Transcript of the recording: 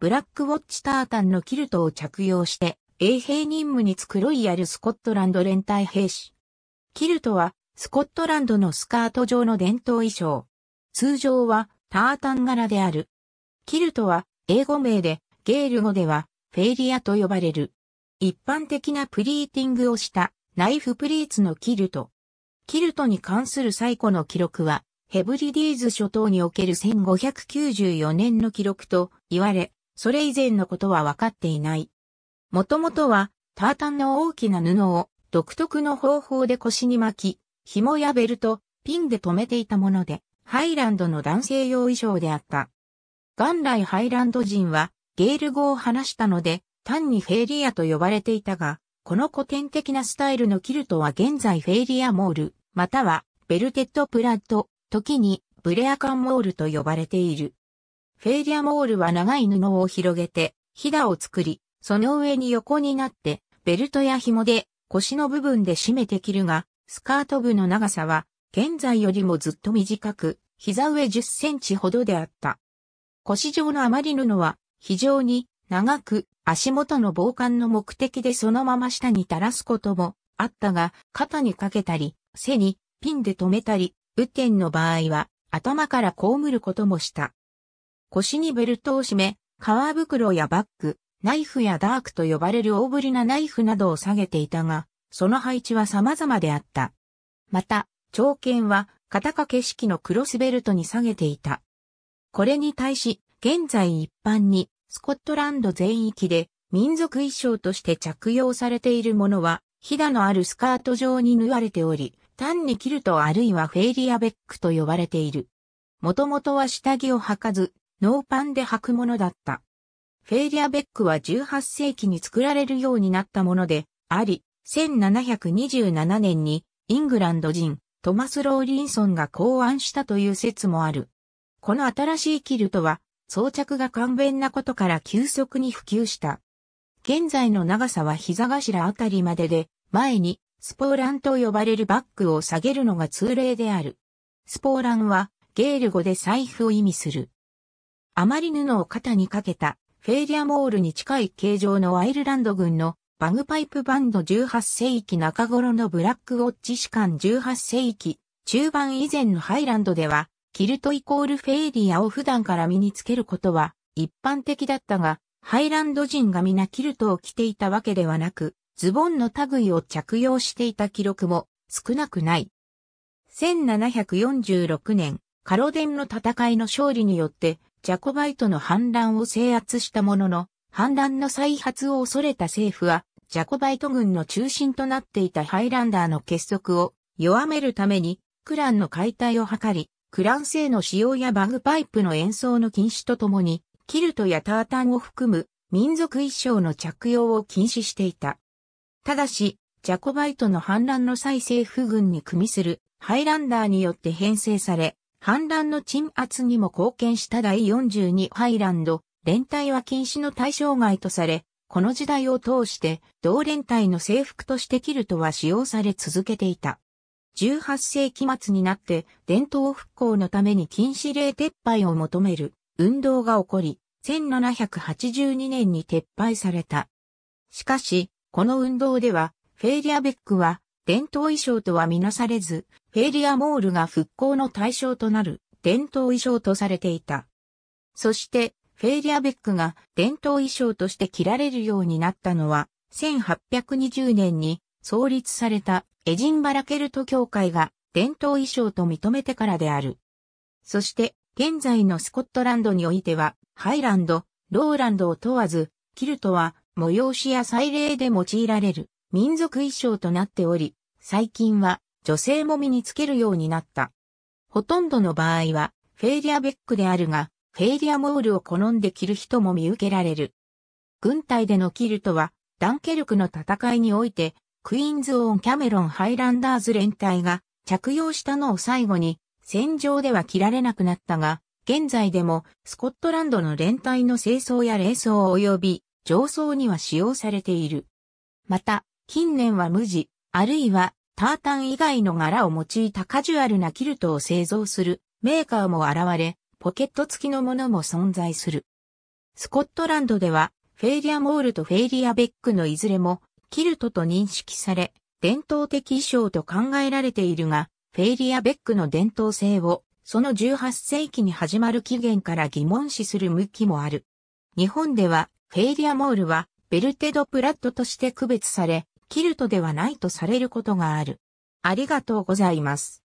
ブラックウォッチタータンのキルトを着用して、衛兵任務に就くロイヤルスコットランド連隊兵士。キルトは、スコットランドのスカート状の伝統衣装。通常は、タータン柄である。キルトは、英語名で、ゲール語では、フェイリアと呼ばれる。一般的なプリーティングをしたナイフプリーツのキルト。キルトに関する最古の記録はヘブリディーズ諸島における1594年の記録と言われ、それ以前のことは分かっていない。もともとは、タータンの大きな布を独特の方法で腰に巻き、紐やベルト、ピンで留めていたもので、ハイランドの男性用衣装であった。元来ハイランド人はゲール語を話したので、単にフェイリアと呼ばれていたが、この古典的なスタイルのキルトは現在フェイリアモール、またはベルテッドプラッド、時にブレアカンモールと呼ばれている。フェイリアモールは長い布を広げて、ひだを作り、その上に横になって、ベルトや紐で腰の部分で締めて着るが、スカート部の長さは、現在よりもずっと短く、膝上10センチほどであった。腰状の余り布は、非常に長く足元の防寒の目的でそのまま下に垂らすこともあったが、肩にかけたり、背にピンで留めたり、雨天の場合は頭からこむることもした。腰にベルトを締め、革袋やバッグ、ナイフやダークと呼ばれる大ぶりなナイフなどを下げていたが、その配置は様々であった。また、長剣は肩掛け式のクロスベルトに下げていた。これに対し、現在一般にスコットランド全域で民族衣装として着用されているものは、ひだのあるスカート状に縫われており、単にキルトあるいはフェイリアベックと呼ばれている。もともとは下着を履かず、ノーパンで履くものだった。フェーリアベックは18世紀に作られるようになったもので、あり、1727年にイングランド人トマス・ローリンソンが考案したという説もある。この新しいキルトは装着が簡便なことから急速に普及した。現在の長さは膝頭あたりまでで、前にスポーランと呼ばれるバッグを下げるのが通例である。スポーランはゲール語で財布を意味する。あまり布を肩にかけた、フェイリアモールに近い形状のアイルランド軍のバグパイプバンド18世紀中頃のブラックウォッチ士官18世紀中盤以前のハイランドでは、キルトイコールフェイリアを普段から身につけることは一般的だったが、ハイランド人が皆キルトを着ていたわけではなく、ズボンの類を着用していた記録も少なくない。1746年、カロデンの戦いの勝利によって、ジャコバイトの反乱を制圧したものの、反乱の再発を恐れた政府は、ジャコバイト軍の中心となっていたハイランダーの結束を弱めるために、クランの解体を図り、クラン製の使用やバグパイプの演奏の禁止とともに、キルトやタータンを含む民族衣装の着用を禁止していた。ただし、ジャコバイトの反乱の再政府軍に組みするハイランダーによって編成され、反乱の鎮圧にも貢献した第42ハイランド連隊は禁止の対象外とされ、この時代を通して同連隊の制服としてキルトは使用され続けていた。18世紀末になって伝統復興のために禁止令撤廃を求める運動が起こり、1782年に撤廃された。しかし、この運動では、フェイリアベックは伝統衣装とはみなされず、フェイリアモールが復興の対象となる伝統衣装とされていた。そして、フェイリアベックが伝統衣装として着られるようになったのは、1820年に創立されたエジンバラケルト協会が伝統衣装と認めてからである。そして、現在のスコットランドにおいては、ハイランド、ローランドを問わず、キルトは催しや祭礼で用いられる民族衣装となっており、最近は女性も身につけるようになった。ほとんどの場合は、フェイリアベックであるが、フェイリアモールを好んで着る人も見受けられる。軍隊でのキルトは、ダンケルクの戦いにおいて、クイーンズ・オン・キャメロン・ハイランダーズ連隊が着用したのを最後に、戦場では着られなくなったが、現在でもスコットランドの連隊の清掃や冷装及び上層には使用されている。また、近年は無地、あるいはタータン以外の柄を用いたカジュアルなキルトを製造するメーカーも現れ、ポケット付きのものも存在する。スコットランドでは、フェイリアモールとフェイリアベックのいずれも、キルトと認識され、伝統的衣装と考えられているが、フェイリアベックの伝統性を、その18世紀に始まる起源から疑問視する向きもある。日本では、フェイリアモールは、ベルテド・プラットとして区別され、キルトではないとされることがある。ありがとうございます。